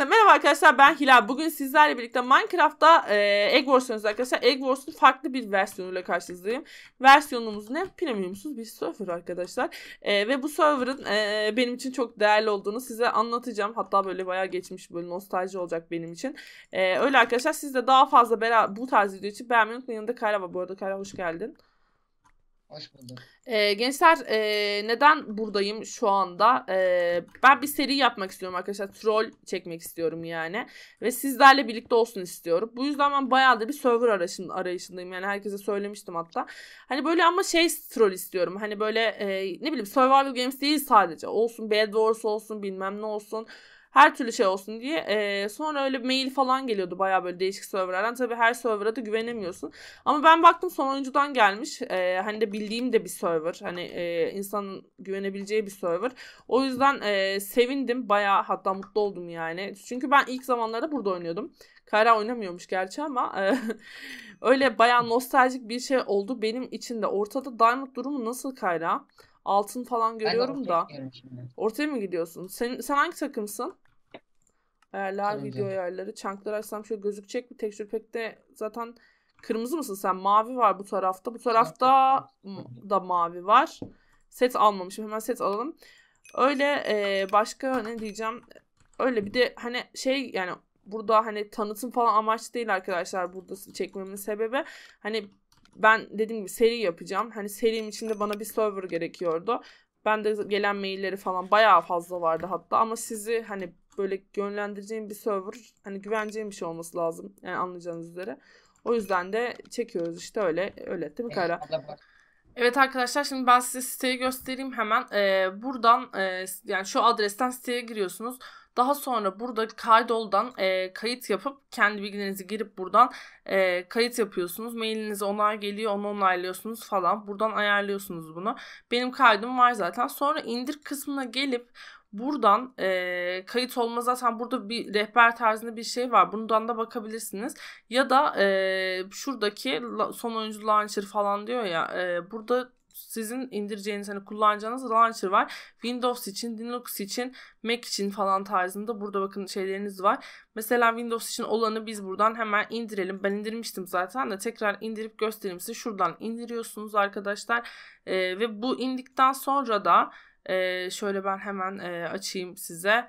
Herkese merhaba arkadaşlar ben Hilal. Bugün sizlerle birlikte Minecraft'ta e, Egg Wars'ınız arkadaşlar. Egg Wars'un farklı bir versiyonuyla karşınızdayım. Versiyonumuz ne? Premiumsuz bir server arkadaşlar. E, ve bu server'ın e, benim için çok değerli olduğunu size anlatacağım. Hatta böyle bayağı geçmiş böyle nostalji olacak benim için. E, öyle arkadaşlar siz de daha fazla bu tarz video için beğenmeyi unutmayın. Yanında Kayra var bu arada. Kayra hoş geldin. Hoş bulduk. Ee, gençler e, neden buradayım şu anda? E, ben bir seri yapmak istiyorum arkadaşlar. Troll çekmek istiyorum yani. Ve sizlerle birlikte olsun istiyorum. Bu yüzden ben bayağı da bir server arayışın, arayışındayım. Yani herkese söylemiştim hatta. Hani böyle ama şey troll istiyorum. Hani böyle e, ne bileyim survival games değil sadece. Olsun Bad Wars olsun bilmem ne olsun. Her türlü şey olsun diye. E, sonra öyle mail falan geliyordu baya böyle değişik serverlardan. Tabii her server'a da güvenemiyorsun. Ama ben baktım son oyuncudan gelmiş. E, hani de bildiğim de bir server. Hani e, insanın güvenebileceği bir server. O yüzden e, sevindim baya hatta mutlu oldum yani. Çünkü ben ilk zamanlarda burada oynuyordum. Kayra oynamıyormuş gerçi ama e, öyle baya nostaljik bir şey oldu benim için de. Ortada Diamond durumu nasıl Kayra? Altın falan görüyorum da. Ortaya mı gidiyorsun? Sen, sen hangi takımsın? Ayarlar, Sonuncu. video ayarları. Çankları açsam şöyle gözükecek bir tekstür pekte zaten kırmızı mısın sen? Mavi var bu tarafta. Bu tarafta da mavi var. Set almamışım. Hemen set alalım. Öyle e, başka ne diyeceğim? Öyle bir de hani şey yani burada hani tanıtım falan amaç değil arkadaşlar burada çekmemin sebebi. Hani ben dediğim gibi seri yapacağım. Hani serim içinde bana bir server gerekiyordu. Ben de gelen mailleri falan bayağı fazla vardı hatta ama sizi hani böyle yönlendireceğim bir server hani güveneceğim bir şey olması lazım. Yani anlayacağınız üzere. O yüzden de çekiyoruz işte öyle öyle değil mi Kara? Evet arkadaşlar şimdi ben size siteyi göstereyim hemen. Ee, buradan e, yani şu adresten siteye giriyorsunuz. Daha sonra burada kaydoldan e, kayıt yapıp kendi bilgilerinizi girip buradan e, kayıt yapıyorsunuz. Mailinize onay geliyor onu onaylıyorsunuz falan. Buradan ayarlıyorsunuz bunu. Benim kaydım var zaten. Sonra indir kısmına gelip Buradan e, kayıt olma zaten burada bir rehber tarzında bir şey var. Bundan da bakabilirsiniz. Ya da e, şuradaki son oyuncu launcher falan diyor ya. E, burada sizin indireceğiniz hani kullanacağınız launcher var. Windows için, Linux için, Mac için falan tarzında burada bakın şeyleriniz var. Mesela Windows için olanı biz buradan hemen indirelim. Ben indirmiştim zaten de tekrar indirip göstereyim size. Şuradan indiriyorsunuz arkadaşlar. E, ve bu indikten sonra da e, şöyle ben hemen e, açayım size.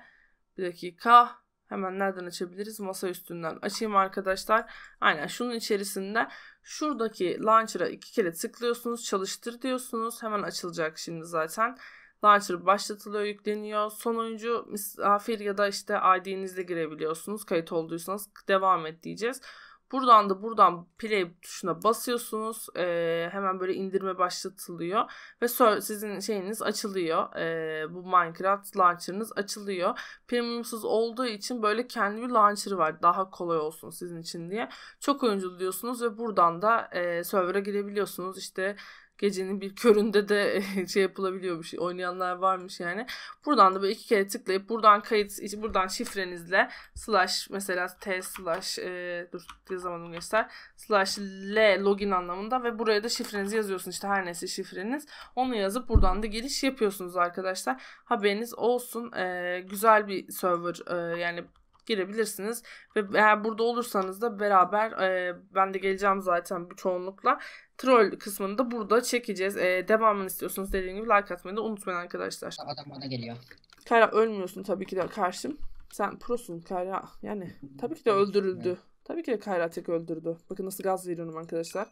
Bir dakika. Hemen nereden açabiliriz? Masa üstünden açayım arkadaşlar. Aynen şunun içerisinde şuradaki launcher'a iki kere tıklıyorsunuz. Çalıştır diyorsunuz. Hemen açılacak şimdi zaten. Launcher başlatılıyor, yükleniyor. Son oyuncu misafir ya da işte ID'nizle girebiliyorsunuz. Kayıt olduysanız devam et diyeceğiz. Buradan da buradan play tuşuna basıyorsunuz. E, hemen böyle indirme başlatılıyor ve sizin şeyiniz açılıyor. E, bu Minecraft launcher'ınız açılıyor. Premiumsuz olduğu için böyle kendi bir launcher'ı var. Daha kolay olsun sizin için diye. Çok oyuncu diyorsunuz ve buradan da e, server'a girebiliyorsunuz. İşte gecenin bir köründe de şey yapılabiliyormuş. Oynayanlar varmış yani. Buradan da böyle iki kere tıklayıp buradan kayıt buradan şifrenizle slash mesela t slash e, dur yazamadım göster slash l login anlamında ve buraya da şifrenizi yazıyorsunuz işte her neyse şifreniz. Onu yazıp buradan da giriş yapıyorsunuz arkadaşlar. Haberiniz olsun. E, güzel bir server e, yani girebilirsiniz. Ve eğer burada olursanız da beraber e, ben de geleceğim zaten bu çoğunlukla. Troll kısmını da burada çekeceğiz. E, devamını istiyorsunuz dediğim gibi like atmayı da unutmayın arkadaşlar. Adam bana geliyor. Kayra ölmüyorsun tabii ki de karşım. Sen prosun Kayra. Yani tabii ki de öldürüldü. Tabii ki de Kayra tek öldürdü. Bakın nasıl gaz veriyorum arkadaşlar.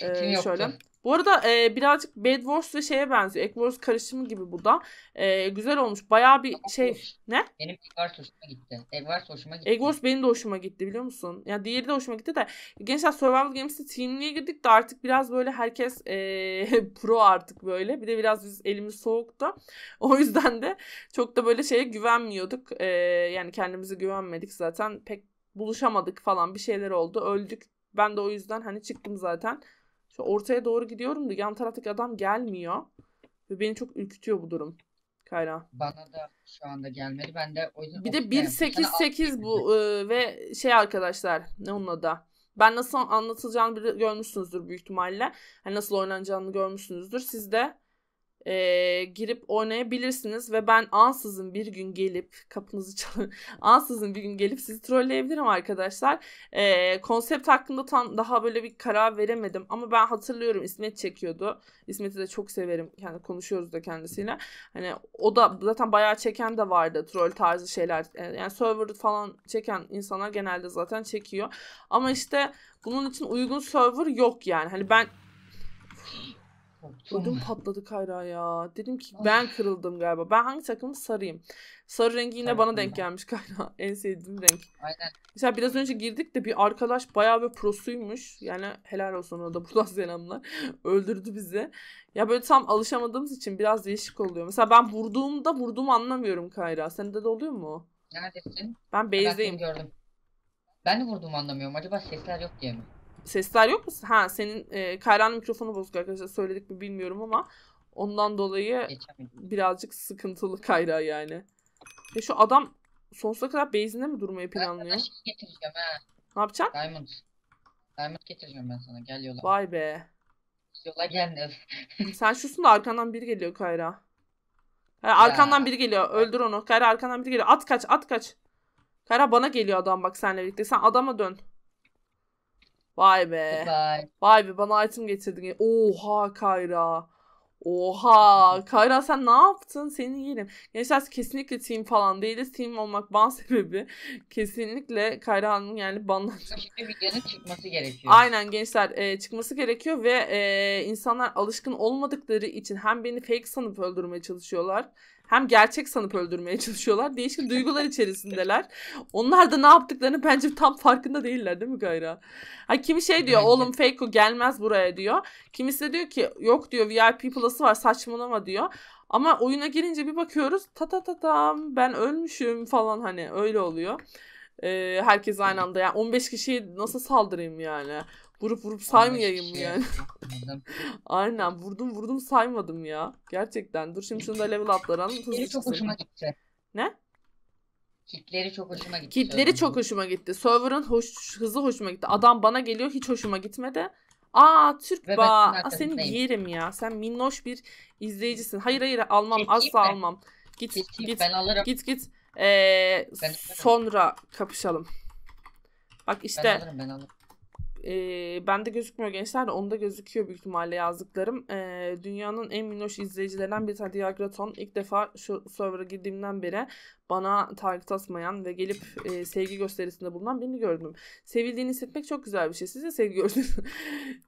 Fikrim ee, şöyle. Yoktu. Bu arada e, birazcık Bad Wars ve şeye benziyor. Egg Wars karışımı gibi bu da. E, güzel olmuş. Baya bir Ama şey. Hoş. Ne? Benim Egg Wars hoşuma gitti. Egg Wars hoşuma gitti. Egg Wars benim de hoşuma gitti biliyor musun? Ya yani diğeri de hoşuma gitti de. Gençler Survival Games'te teamliğe girdik de artık biraz böyle herkes e, pro artık böyle. Bir de biraz biz elimiz soğuktu. O yüzden de çok da böyle şeye güvenmiyorduk. E, yani kendimize güvenmedik zaten. Pek buluşamadık falan bir şeyler oldu. Öldük. Ben de o yüzden hani çıktım zaten. Şu ortaya doğru gidiyorum da yan taraftaki adam gelmiyor. Ve beni çok ürkütüyor bu durum. Kayra. Bana da şu anda gelmedi. Ben de o yüzden Bir de 188 bu e, ve şey arkadaşlar ne onun adı? Ben nasıl anlatılacağını görmüşsünüzdür büyük ihtimalle. Hani nasıl oynanacağını görmüşsünüzdür. Siz de e, girip oynayabilirsiniz ve ben ansızın bir gün gelip kapınızı çalın ansızın bir gün gelip sizi trolleyebilirim arkadaşlar. E, konsept hakkında tam daha böyle bir karar veremedim ama ben hatırlıyorum İsmet çekiyordu. İsmet'i de çok severim. Yani konuşuyoruz da kendisiyle. Hani o da zaten bayağı çeken de vardı troll tarzı şeyler. Yani server falan çeken insanlar genelde zaten çekiyor. Ama işte bunun için uygun server yok yani. Hani ben Ödüm patladı Kayra ya. Dedim ki ben kırıldım galiba. Ben hangi takımı sarayım? Sarı rengi yine bana denk gelmiş Kayra. En sevdiğim renk. Aynen. Mesela biraz önce girdik de bir arkadaş bayağı bir prosuymuş. Yani helal olsun ona da buradan selamlar. Öldürdü bizi. Ya böyle tam alışamadığımız için biraz değişik oluyor. Mesela ben vurduğumda vurduğumu anlamıyorum Kayra. Sende de oluyor mu? Neredesin? Ben base'deyim. Ben gördüm. Ben de vurduğumu anlamıyorum. Acaba sesler yok diye mi? sesler yok mu? Ha senin e, Kayra'nın mikrofonu bozuk arkadaşlar söyledik mi bilmiyorum ama ondan dolayı birazcık sıkıntılı Kayra yani. Ve şu adam sonsuza kadar base'inde mi durmayı planlıyor? Ben şey getireceğim ha. Ne yapacaksın? Diamond. Diamond getireceğim ben sana. Gel yola. Vay be. Yola gelmez. Sen şusun da arkandan biri geliyor Kayra. Kayra arkandan ya. biri geliyor. Öldür onu. Kayra arkandan biri geliyor. At kaç at kaç. Kayra bana geliyor adam bak senle birlikte. Sen adama dön. Vay be. Bye. Vay be bana item getirdin. Oha Kayra. Oha Kayra sen ne yaptın? Seni yerim. Gençler kesinlikle team falan değiliz. Team olmak ban sebebi. Kesinlikle Kayra Hanım yani banlanacak. Şimdi videonun çıkması gerekiyor. Aynen gençler e, çıkması gerekiyor ve e, insanlar alışkın olmadıkları için hem beni fake sanıp öldürmeye çalışıyorlar hem gerçek sanıp öldürmeye çalışıyorlar. Değişik duygular içerisindeler. Onlar da ne yaptıklarını bence tam farkında değiller değil mi Gayra? Ha, kimi şey diyor oğlum fake gelmez buraya diyor. Kimisi de diyor ki yok diyor VIP Plus'ı var saçmalama diyor. Ama oyuna gelince bir bakıyoruz ta ta ta tam ben ölmüşüm falan hani öyle oluyor. Ee, herkes aynı anda yani 15 kişiyi nasıl saldırayım yani? Vurup vurup saymayayım şey yani. Aynen vurdum vurdum saymadım ya. Gerçekten. Dur şimdi şunu da level atlaralım. Kitleri çok hoşuma gitti. Ne? Kitleri çok hoşuma gitti. Kitleri çok hoşuma gitti. Server'ın hoş, hızı hoşuma gitti. Adam bana geliyor hiç hoşuma gitmedi. Aa Türk ba. seni yerim ya. Sen minnoş bir izleyicisin. Hayır hayır almam. Çekeyim asla ben. almam. Git Çekeyim, git ben alırım. git git. Ee, ben sonra kapışalım. Bak işte ben alırım, ben alırım e, de gözükmüyor gençler de onda gözüküyor büyük ihtimalle yazdıklarım. E, dünyanın en minnoş izleyicilerinden bir tane Diagraton. İlk defa şu server'a girdiğimden beri bana target atmayan ve gelip e, sevgi gösterisinde bulunan birini gördüm. Sevildiğini hissetmek çok güzel bir şey. Siz de sevgi gördünüz.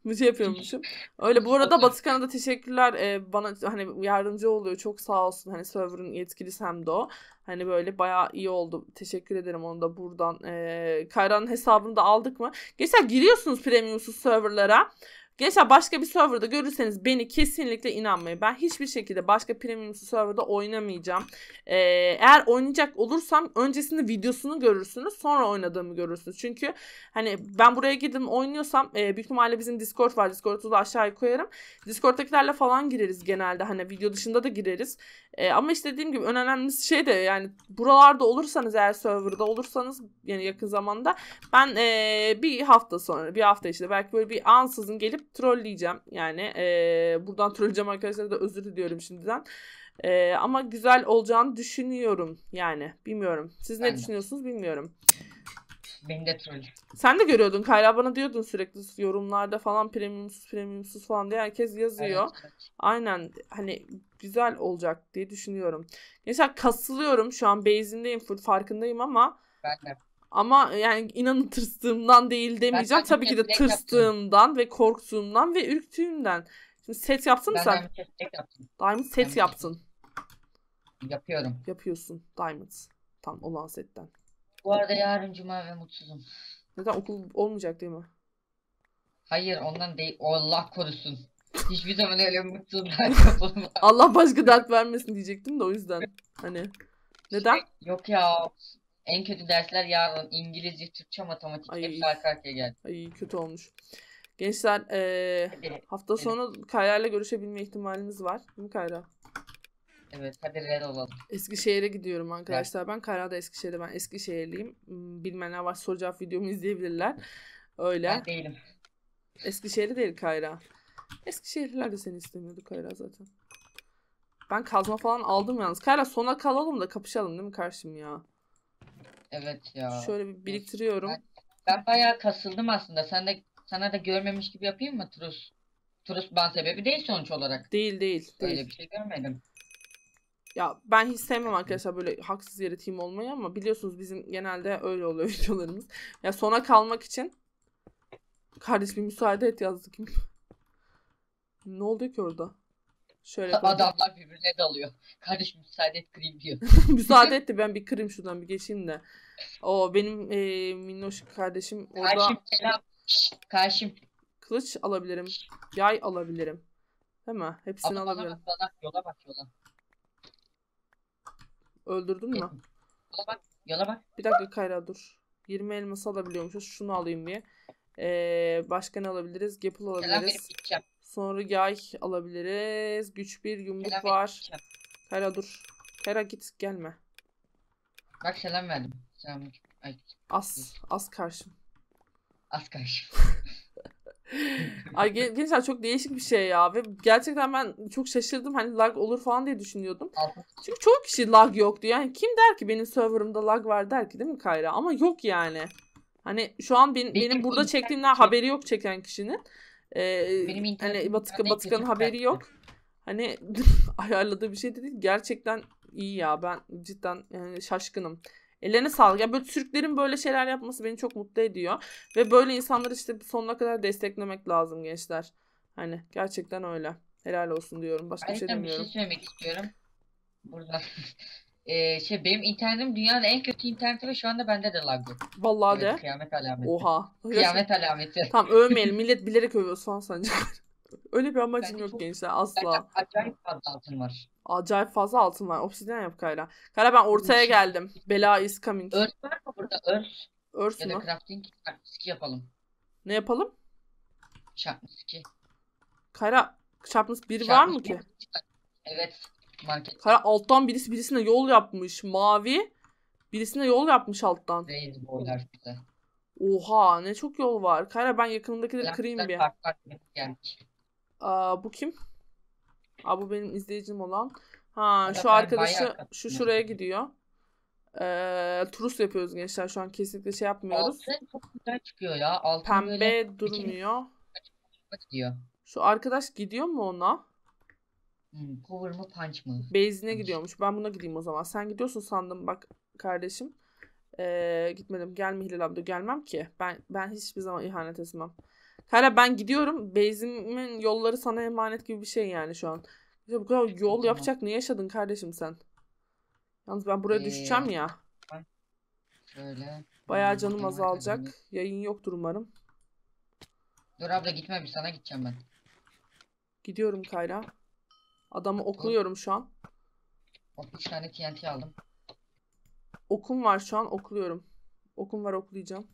Bu şey yapıyormuşum. Öyle bu arada Batıkan'a da teşekkürler. E, bana hani yardımcı oluyor. Çok sağ olsun. Hani server'ın yetkilisi hem de o. Hani böyle bayağı iyi oldu. Teşekkür ederim onu da buradan. E, Kayra'nın hesabını da aldık mı? Geçen giriyorsunuz premiumsuz serverlara. Gençler başka bir serverda görürseniz beni kesinlikle inanmayın. Ben hiçbir şekilde başka premium serverda oynamayacağım. Ee, eğer oynayacak olursam öncesinde videosunu görürsünüz. Sonra oynadığımı görürsünüz. Çünkü hani ben buraya gidip oynuyorsam e, büyük ihtimalle bizim Discord var. Discord'u da aşağıya koyarım. Discord'dakilerle falan gireriz genelde. Hani video dışında da gireriz. E, ama işte dediğim gibi önemli şey de yani buralarda olursanız eğer serverda olursanız yani yakın zamanda ben e, bir hafta sonra bir hafta içinde belki böyle bir ansızın gelip trolleyeceğim. Yani e, buradan trolleyeceğim arkadaşlar da özür diliyorum şimdiden. E, ama güzel olacağını düşünüyorum yani. Bilmiyorum. Siz ne ben düşünüyorsunuz bilmiyorum. ben de troll. Sen de görüyordun Kayra bana diyordun sürekli yorumlarda falan premiumsuz premiumsuz falan diye herkes yazıyor. Evet, evet. Aynen hani güzel olacak diye düşünüyorum. Gençler kasılıyorum şu an base'indeyim full farkındayım ama ben de. Ama yani inanın tırstığımdan değil demeyeceğim. Tabii ki de tırstığımdan ve korktuğumdan ve ürktüğümden. Şimdi set yapsın mı sen? Diamond set Diamond. yapsın. Yapıyorum. Yapıyorsun. Diamond. Tam olan setten. Bu arada yarın cuma ve mutsuzum. Neden okul olmayacak değil mi? Hayır ondan değil. Allah korusun. Hiçbir zaman öyle mutsuzlar yapılmaz. Allah başka dert vermesin diyecektim de o yüzden. Hani neden? Yok ya en kötü dersler yarın İngilizce, Türkçe, matematik Ay. hepsi arka arkaya geldi. Ay kötü olmuş. Gençler e, hadi, hafta evet. sonu Kayra ile görüşebilme ihtimalimiz var. Değil mi Kayra? Evet hadi red olalım. Eskişehir'e gidiyorum arkadaşlar. Evet. Ben da Eskişehir'de ben Eskişehirliyim. Hmm, bilmeyenler var soru cevap videomu izleyebilirler. Öyle. Ben değilim. Eskişehir'de değil Kayra. Eskişehirliler de seni istemiyordu Kayra zaten. Ben kazma falan aldım yalnız. Kayra sona kalalım da kapışalım değil mi karşım ya? evet ya. Şöyle bir biriktiriyorum. Ben, ben bayağı kasıldım aslında. Sen de sana da görmemiş gibi yapayım mı Trus? Trus ban sebebi değil sonuç olarak. Değil değil. Öyle değil. bir şey görmedim. Ya ben hiç sevmem arkadaşlar böyle haksız yere team olmayı ama biliyorsunuz bizim genelde öyle oluyor videolarımız. Ya sona kalmak için kardeş bir müsaade et yazdık. ne oldu ki orada? Şöyle Adamlar birbirine dalıyor. Kardeşim müsaade et kırayım diyor. müsaade et de ben bir kırayım şuradan bir geçeyim de. O benim e, minnoş kardeşim orada... Karşım selam. Karşım. Kılıç alabilirim. Yay alabilirim. Değil mi? Hepsini Ama alabilirim. Bana bak, yola bak yola. Öldürdün mü? Yola bak. Yola bak. Bir dakika Kayra dur. 20 elması alabiliyormuşuz. Şunu alayım diye. Ee, başka ne alabiliriz? Gepul alabiliriz. Selam verip gideceğim. Sonra yay alabiliriz. Güç bir yumruk selam var. Kara dur. Kara git gelme. Bak selam verdim. Selam. Ay. As. As karşım. As karşım. Ay gençler çok değişik bir şey ya ve gerçekten ben çok şaşırdım hani lag olur falan diye düşünüyordum. Çünkü çoğu kişi lag yoktu yani kim der ki benim serverımda lag var der ki değil mi Kayra ama yok yani. Hani şu an benim, benim burada çektiğimden haberi yok çeken kişinin. Ee, Benim hani Batıkan, Batıkan'ın haberi yok. Hani ayarladığı bir şey de Gerçekten iyi ya. Ben cidden yani şaşkınım. Ellerine sağlık. Yani böyle Türklerin böyle şeyler yapması beni çok mutlu ediyor. Ve böyle insanları işte sonuna kadar desteklemek lazım gençler. Hani gerçekten öyle. Helal olsun diyorum. Başka şey Ayrıca şey demiyorum. bir şey söylemek istiyorum. Burada e, şey benim internetim dünyanın en kötü interneti ve şu anda bende de lag yok. Vallahi evet, de. Kıyamet alameti. Oha. Kıyamet alameti. Tamam övmeyelim. Millet bilerek övüyor Son Sancar. Öyle bir amacım Bence yok çok, gençler asla. Acayip fazla altın var. Acayip fazla altın var. Obsidyen yap Kayra. Kayra ben ortaya geldim. Bela is coming. Örs var mı burada? Örs. Örs mü? Ya da crafting ski yapalım. Ne yapalım? Çarpmış ski. Kayla çarpmış bir var mı ki? Evet. Market. Kara alttan birisi birisine yol yapmış. Mavi birisine yol yapmış alttan. Değil boylar işte. Oha ne çok yol var. Kara ben yakınımdakileri kırayım bir. Aa, bu kim? Aa, bu benim izleyicim olan. Ha şu arkadaşı şu şuraya gidiyor. Ee, turus yapıyoruz gençler şu an kesinlikle şey yapmıyoruz. Altın çok güzel çıkıyor ya. Altın Pembe böyle durmuyor. Şu arkadaş gidiyor mu ona? Hmm, cover mı punch mı? Beyzine gidiyormuş. Ben buna gideyim o zaman. Sen gidiyorsun sandım bak kardeşim. Ee, gitmedim. Gelme Hilal abla gelmem ki. Ben ben hiçbir zaman ihanet etmem. Hala ben gidiyorum. Beyzimin yolları sana emanet gibi bir şey yani şu an. Ya bu kadar yol yapacak ne yaşadın kardeşim sen? Yalnız ben buraya ee, düşeceğim ya. Şöyle. Bayağı hmm, canım azalacak. Yayın yoktur umarım. Dur abla gitme bir sana gideceğim ben. Gidiyorum Kayra. Adamı okluyorum şu an. 3 tane TNT aldım. Okum var şu an okluyorum. Okum var oklayacağım.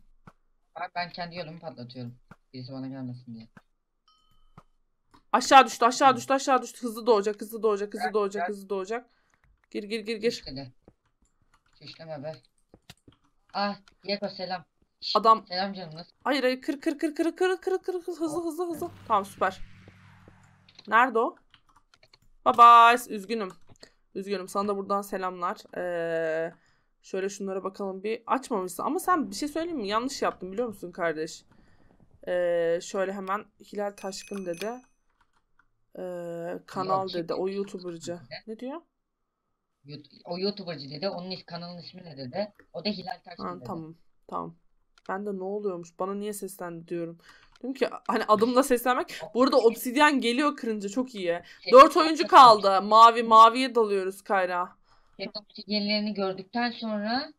Abi ben kendi yolumu patlatıyorum. Birisi bana gelmesin diye. Aşağı düştü aşağı düştü aşağı düştü. Hızlı doğacak hızlı doğacak hızlı doğacak hızlı doğacak. Gir gir gir gir. Şişledi. Şişleme be. Ah Yeko selam. Adam. Selam canım Hayır hayır kır kır kır kır kır kır kır hızlı hızlı hızlı. Tamam süper. Nerede o? Bye bye. Üzgünüm. Üzgünüm. Sana da buradan selamlar. Ee, şöyle şunlara bakalım bir. Açmamışsın. Ama sen bir şey söyleyeyim mi? Yanlış yaptın biliyor musun kardeş? Ee, şöyle hemen Hilal Taşkın dedi. Ee, kanal şey dedi. O YouTuber'cı. Ne diyor? O YouTuber'cı dedi. Onun iş, kanalın ismi ne dedi? O da Hilal Taşkın ha, dedi. Tamam. Tamam. Ben de ne oluyormuş? Bana niye seslendi diyorum. Dedim ki hani adımla seslenmek. Burada obsidyen geliyor kırınca çok iyi. Dört oyuncu kaldı. Mavi maviye dalıyoruz Kayra. Obsidyenlerini gördükten sonra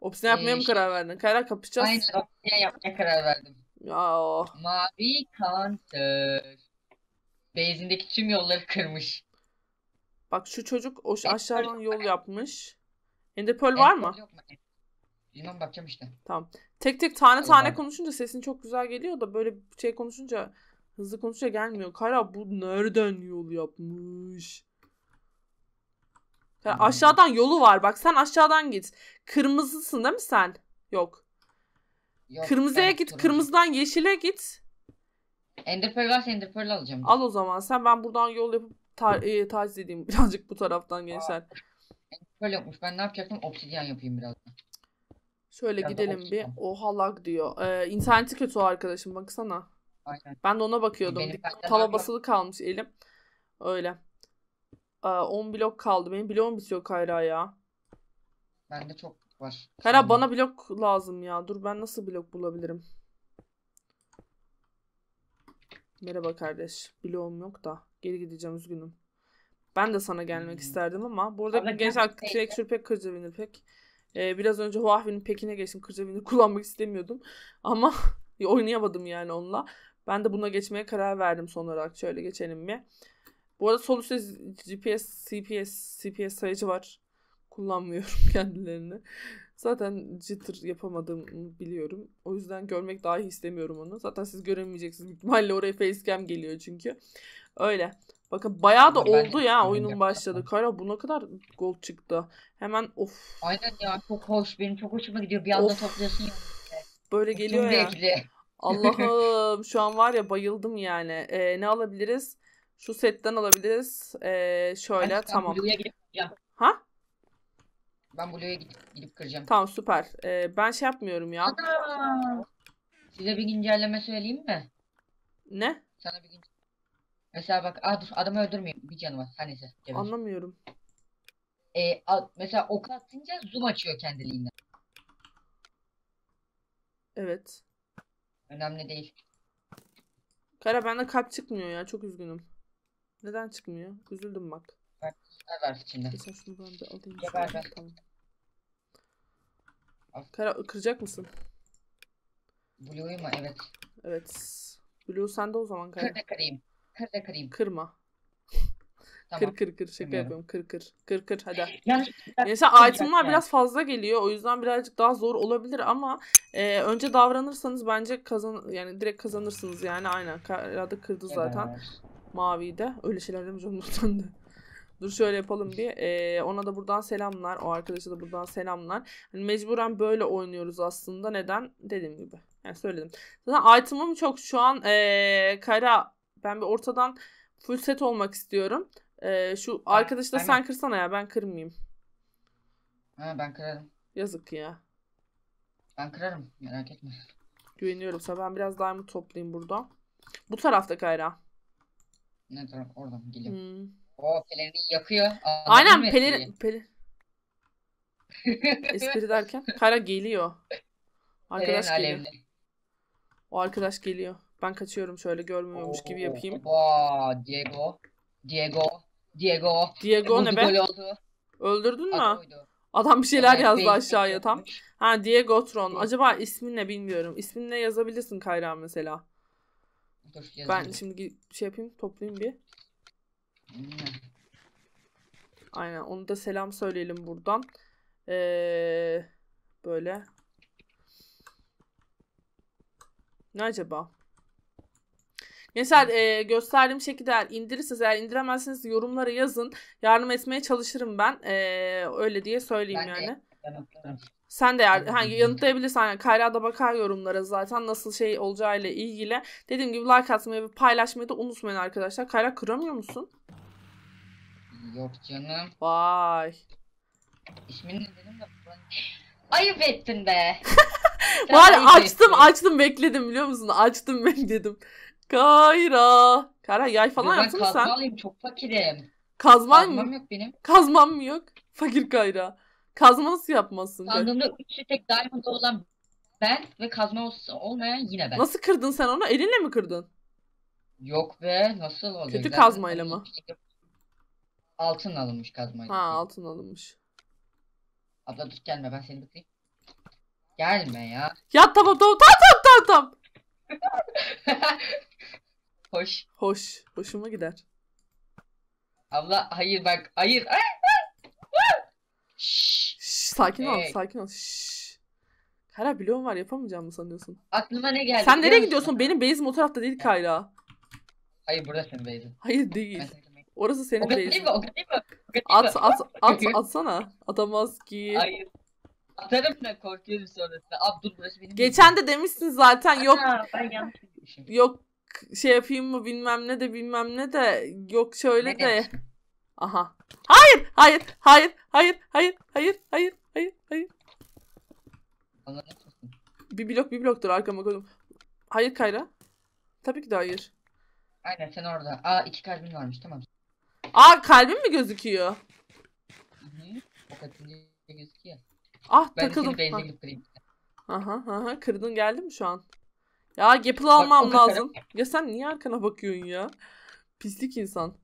Obsidyen yapmaya ee, mı e, karar verdin? Kayra kapışacağız. Aynen obsidyen yapmaya karar verdim. Ya. Mavi counter. Beyzindeki tüm yolları kırmış. Bak şu çocuk o aşağıdan yol yapmış. Endepol var mı? Yok mu? İnan bakacağım işte. Tamam. Tek tek tane tane tamam. konuşunca sesin çok güzel geliyor da böyle şey konuşunca hızlı konuşunca gelmiyor. Kara bu nereden yol yapmış? Yani hmm. aşağıdan yolu var bak sen aşağıdan git. Kırmızısın değil mi sen? Yok. Yok Kırmızıya git kırmızı. kırmızıdan yeşile git. Ender Pearl varsa Ender Pearl alacağım. Al o zaman sen ben buradan yol yapıp tar e, taciz edeyim birazcık bu taraftan gençler. Ender Pearl yokmuş ben ne yapacaktım obsidyen yapayım birazdan. Şöyle ya gidelim bir. Oha lag diyor. Ee, interneti kötü o arkadaşım baksana. Aynen. Ben de ona bakıyordum. Benim Tala basılı kalmış elim. Öyle. Ee, 10 blok kaldı. Benim bloğum bitiyor Kayra ya. Bende çok var. Kayra Şimdi... bana blok lazım ya. Dur ben nasıl blok bulabilirim? Merhaba kardeş. Bloğum yok da. Geri gideceğim üzgünüm. Ben de sana gelmek hmm. isterdim ama buradaki gençler çilek çürpek kırcı vinir pek. Ee, biraz önce Huawei'nin Pekin'e geçtim. Kırcavin'i kullanmak istemiyordum. Ama oynayamadım yani onunla. Ben de buna geçmeye karar verdim son olarak. Şöyle geçelim mi? Bu arada sol üstte GPS, CPS, CPS sayıcı var. Kullanmıyorum kendilerini. Zaten jitter yapamadığımı biliyorum. O yüzden görmek daha iyi istemiyorum onu. Zaten siz göremeyeceksiniz. Büyük oraya facecam geliyor çünkü. Öyle. Bakın bayağı da hani oldu ya oyunun başladı. Kara bu ne kadar gol çıktı. Hemen of. Aynen ya çok hoş benim çok hoşuma gidiyor. Bir anda of. topluyorsun ya. Böyle geliyor ya. Allah'ım şu an var ya bayıldım yani. Ee, ne alabiliriz? Şu setten alabiliriz. Ee, şöyle ben tamam. Blue'ya gidip Ha? Ben Blue'ya gidip, gidip kıracağım. Tamam süper. Ee, ben şey yapmıyorum ya. Ana! Size bir güncelleme söyleyeyim mi? Ne? Sana bir Mesela bak aa, ah dur, adamı öldürmeyeyim. Bir canı var. Her neyse. geber. Anlamıyorum. Ee, mesela ok atınca zoom açıyor kendiliğinden. Evet. Önemli değil. Kara bende kalp çıkmıyor ya. Çok üzgünüm. Neden çıkmıyor? Üzüldüm bak. Ne var içinde? Geçen şunu ben bir alayım. Ya ver, ver. Tamam. Al. Kara kıracak mısın? Blue'yu mu? Evet. Evet. Blue sende o zaman Kara. Kır da kırayım. Kır da kırayım. Kırma. Tamam. Kır kır kır şaka yapıyorum. Kır kır. Kır kır hadi. Yani, Neyse itemlar yani. biraz fazla geliyor. O yüzden birazcık daha zor olabilir ama e, önce davranırsanız bence kazan yani direkt kazanırsınız yani aynen. Karada kırdı zaten. Evet. Mavi de. Öyle şeyler demiş ondan Dur şöyle yapalım bir. Ee, ona da buradan selamlar. O arkadaşa da buradan selamlar. Hani mecburen böyle oynuyoruz aslında. Neden? Dediğim gibi. Yani söyledim. Zaten item'ım çok şu an ee, kara ben bir ortadan full set olmak istiyorum. Ee, şu arkadaşı da ben... sen kırsana ya ben kırmayayım. Ha, ben kırarım. Yazık ya. Ben kırarım merak etme. Güveniyorum sana ben biraz diamond toplayayım burada. Bu tarafta Kayra. Ne taraf oradan geliyorum. Hmm. O pelerini yakıyor. Anladın Aynen peleri... Peler... Espri derken Kayra geliyor. Arkadaş Pelerin geliyor. Alevli. O arkadaş geliyor. Ben kaçıyorum şöyle görmüyormuş gibi yapayım. Aa, Diego. Diego. Diego. Diego ne be? Öldürdün mü? Adam bir şeyler yazdı aşağıya tam. Ha Diego Tron. Acaba ismin ne bilmiyorum. İsmin ne yazabilirsin Kayra mesela? Dur, ben şimdi şey yapayım toplayayım bir. Hmm. Aynen onu da selam söyleyelim buradan. Ee, böyle. Ne acaba? Gençler e, gösterdiğim şekilde eğer indirirseniz eğer indiremezseniz yorumlara yazın. Yardım etmeye çalışırım ben. E, öyle diye söyleyeyim ben yani. De sen de yani hani yanıtlayabilirsen yani Kayra da bakar yorumlara zaten nasıl şey olacağıyla ilgili. Dediğim gibi like atmayı ve paylaşmayı da unutmayın arkadaşlar. Kayra kıramıyor musun? Yok canım. Vay. İsmini dedim de ayıp ettin be. Var açtım açtım bekledim biliyor musun? Açtım bekledim. Kayra. Kayra yay falan yaptın mı sen? Ben çok fakirim. Kazman Kazmam mı? yok benim. Kazman mı yok? Fakir Kayra. Kazma nasıl yapmasın? Sandığımda 3 tek diamond olan ben ve kazma olmayan yine ben. Nasıl kırdın sen onu? Elinle mi kırdın? Yok be nasıl oluyor? Kötü kazmayla mı? Şey altın alınmış kazmayla. Ha altın alınmış. Abla dur gelme ben seni bekleyeyim. Gelme ya. Ya tamam tamam tamam. Hoş. Hoş. Hoşuma gider. Abla hayır bak hayır. Ay, ay, ay. sakin ol sakin ol. Şş. Kayra bloğum var yapamayacağım mı sanıyorsun? Aklıma ne geldi? Sen nereye gidiyorsun? Sana? Benim base'im o tarafta değil Kayra. Hayır burada senin base'in. Hayır değil. Orası senin base'in. O kadar değil mi? At, at, at, atsana. Atamaz ki. Hayır. Atarım da korkuyorum sonrasında. Abi burası benim. Geçen de demişsin zaten yok. Aa, ben yanlış Yok şey yapayım mı bilmem ne de bilmem ne de yok şöyle ne de. Demiş? Aha. Hayır, hayır, hayır, hayır, hayır, hayır, hayır, hayır, hayır. Bir blok bir bloktur arkama koydum. Hayır Kayra. Tabii ki de hayır. Aynen sen orada. Aa iki kalbin varmış tamam. Aa kalbin mi gözüküyor? Hı hı. O gözüküyor. Ah ben takıldım. Ben seni benzinlik kırayım. Aha aha kırdın geldi mi şu an? Ya Gapple almam lazım. Ya sen niye arkana bakıyorsun ya? Pislik insan.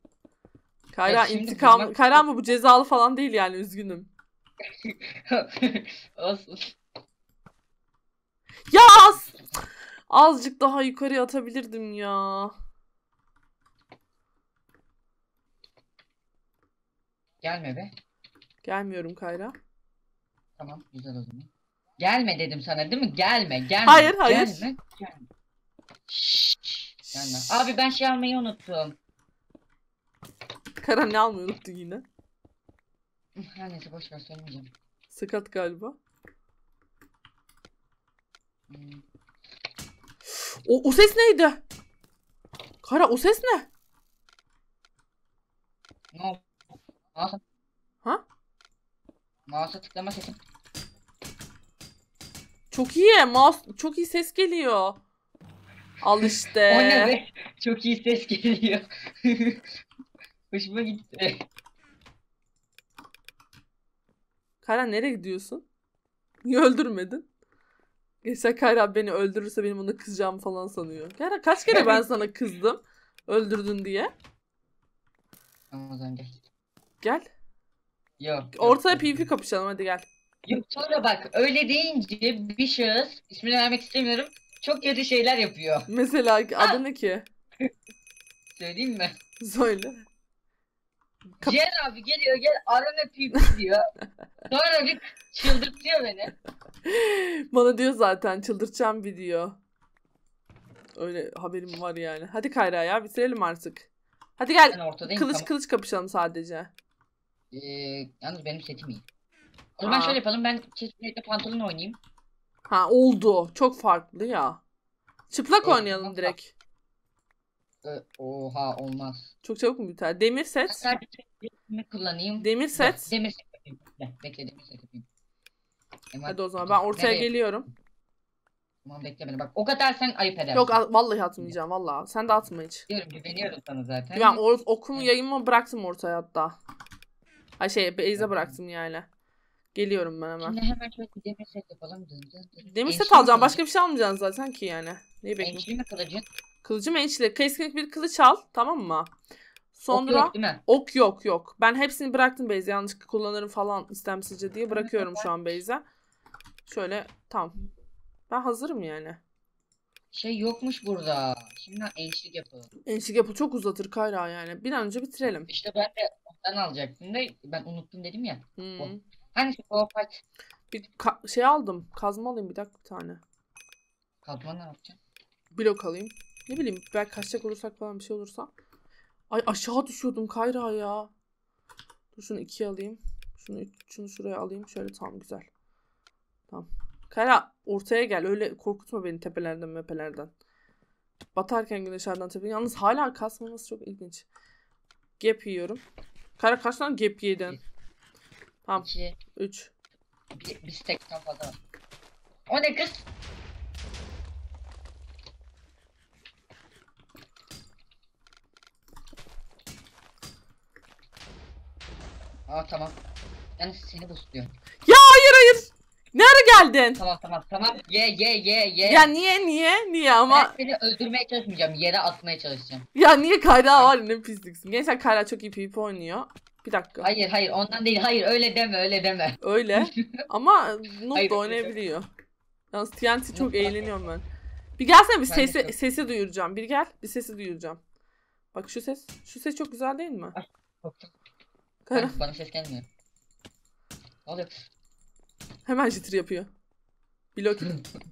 Kayra ya intikam. Bunlar... Kayra mı bu cezalı falan değil yani üzgünüm. Ya az... Azıcık daha yukarı atabilirdim ya. Gelme be. Gelmiyorum Kayra. Tamam güzel o zaman. Gelme dedim sana değil mi? Gelme, gelme. Hayır, hayır. Gelme, gelme. Şşş, gelme. Abi ben şey almayı unuttum. Kara ne almayı unuttun yine? Her neyse boş söylemeyeceğim. Sakat galiba. O, o ses neydi? Kara o ses ne? Ne oldu? Mouse'a. Ha? Mouse'a tıklama sesi. Çok iyi. Mouse çok iyi ses geliyor. Al işte. o ne be? Çok iyi ses geliyor. Hoşuma gitti. Kara nereye gidiyorsun? Niye öldürmedin? Geçen Kayra beni öldürürse benim ona kızacağım falan sanıyor. Kara kaç kere ben sana kızdım öldürdün diye. Ramazan gel. Gel. Yok. Ortaya yok, PvP kapışalım hadi gel. Yok sonra bak öyle deyince bir şahıs ismini vermek istemiyorum. Çok kötü şeyler yapıyor. Mesela adı ne ki? Söyleyeyim mi? Söyle. Kap- Ciğer abi geliyor gel arana pipi diyor. Sonra bir çıldırtıyor beni. Bana diyor zaten çıldırtacağım bir diyor. Öyle haberim var yani. Hadi Kayra ya bitirelim artık. Hadi gel kılıç tamam. kılıç kapışalım sadece. Ee, yalnız benim setim iyi. O zaman şöyle yapalım. Ben kesinlikle pantolon oynayayım. Ha oldu. Çok farklı ya. Çıplak Evet, oynayalım mutlaka. direkt. Ee, Oha olmaz. Çok çabuk mu biter? Demir set. Hatta bir setimi kullanayım. Demir set. Demir set Bekle, demir set yapayım. Hemen- Hadi o zaman ben ortaya Nereye? geliyorum. Tamam bekle beni. Bak o kadar sen ayıp edersin. Yok vallahi atmayacağım vallahi. Sen de atma hiç. Diyorum güveniyorum sana zaten. Ben or- okumu yayımı bıraktım ortaya hatta. Ha şey Beyza bıraktım yani. Geliyorum ben hemen. Şimdi hemen şöyle bir demir set yapalım. Dın dın dın. Demir set alacağım. Başka bir şey almayacaksın zaten ki yani. Neyi bekliyorsun? Ençli mi kılıcın? Kılıcım ençli. Keskinlik bir kılıç al. Tamam mı? Sonra ok yok, ok yok yok. Ben hepsini bıraktım Beyze. Yanlışlıkla kullanırım falan istemsizce diye bırakıyorum şu an Beyze. Şöyle tam. Ben hazırım yani. Şey yokmuş burada. Şimdi ençlik yapalım. Ençlik yapı çok uzatır Kayra yani. Bir an önce bitirelim. İşte ben de ondan alacaktım da ben unuttum dedim ya. Hmm. Hani şu bol kaç. Bir ka- şey aldım. Kazma alayım bir dakika bir tane. Kazma ne yapacaksın? Blok alayım. Ne bileyim belki kaçacak olursak falan bir şey olursa. Ay aşağı düşüyordum Kayra ya. Dur şunu ikiye alayım. Şunu, şunu şuraya alayım. Şöyle tam güzel. Tamam. Kayra ortaya gel. Öyle korkutma beni tepelerden mepelerden. Batarken güneşlerden tepe. Yalnız hala kasmaması çok ilginç. Gap yiyorum. Kayra kaç tane gap yedin? Tamam. İki. Üç. Biz tek kafada. O ne kız? Aa tamam. Yani seni busluyor. Ya hayır hayır. Nereye geldin? Tamam tamam tamam. Ye ye ye ye. Ya niye niye niye ama. Ben seni öldürmeye çalışmayacağım. Yere atmaya çalışacağım. Ya niye Kayra var ne pisliksin. Gençler Kayra çok iyi PvP oynuyor. Bir dakika. Hayır hayır ondan değil. Hayır öyle deme öyle deme. Öyle. Ama Noob da oynayabiliyor. Yalnız TNT çok eğleniyorum ben. Bir gelsene bir sesi, sesi duyuracağım. Bir gel bir sesi duyuracağım. Bak şu ses. Şu ses çok güzel değil mi? çok çok. Kara. Bana ses gelmiyor. Ne oluyor? Hemen jitter yapıyor. Blok.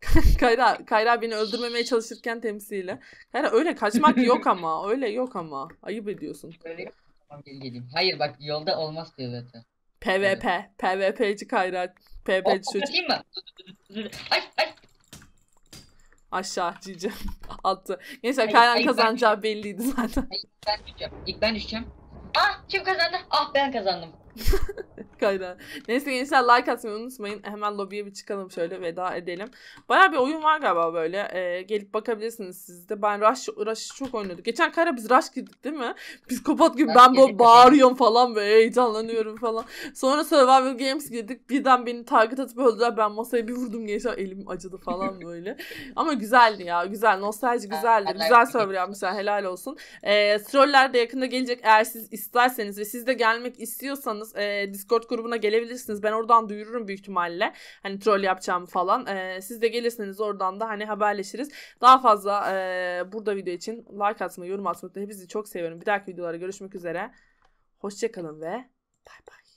Kayra, Kayra beni öldürmemeye çalışırken temsili. Kayra öyle kaçmak yok ama. Öyle yok ama. Ayıp ediyorsun. Hayır bak yolda olmaz diyor zaten. PvP. PvP'ci Kayra. PvP'ci çocuk. mı? ay ay. Aşağı cici attı. Neyse hayır, kazanacağı ben... belliydi zaten. Hayır, ben düşeceğim. İlk ben düşeceğim. Ah kim kazandı? Ah ben kazandım. Kayda. Neyse gençler like atmayı unutmayın. Hemen lobiye bir çıkalım şöyle veda edelim. Baya bir oyun var galiba böyle. Ee, gelip bakabilirsiniz siz de. Ben Rush, Rush'ı çok oynuyorduk. Geçen kara biz Rush girdik değil mi? Psikopat gibi ben böyle bağırıyorum falan ve heyecanlanıyorum falan. Sonra Survival Games girdik. Birden beni target atıp öldüler. Ben masaya bir vurdum gençler. Elim acıdı falan böyle. Ama güzeldi ya. Güzel. Nostalji güzeldi. güzel server yapmışlar. Helal olsun. Ee, Stroller de yakında gelecek. Eğer siz isterseniz ve siz de gelmek istiyorsanız istiyorsanız e, Discord grubuna gelebilirsiniz. Ben oradan duyururum büyük ihtimalle. Hani troll yapacağım falan. E, siz de gelirseniz oradan da hani haberleşiriz. Daha fazla e, burada video için like atmayı, yorum atmayı hepinizi çok seviyorum. Bir dahaki videolara görüşmek üzere. Hoşçakalın ve bay bay.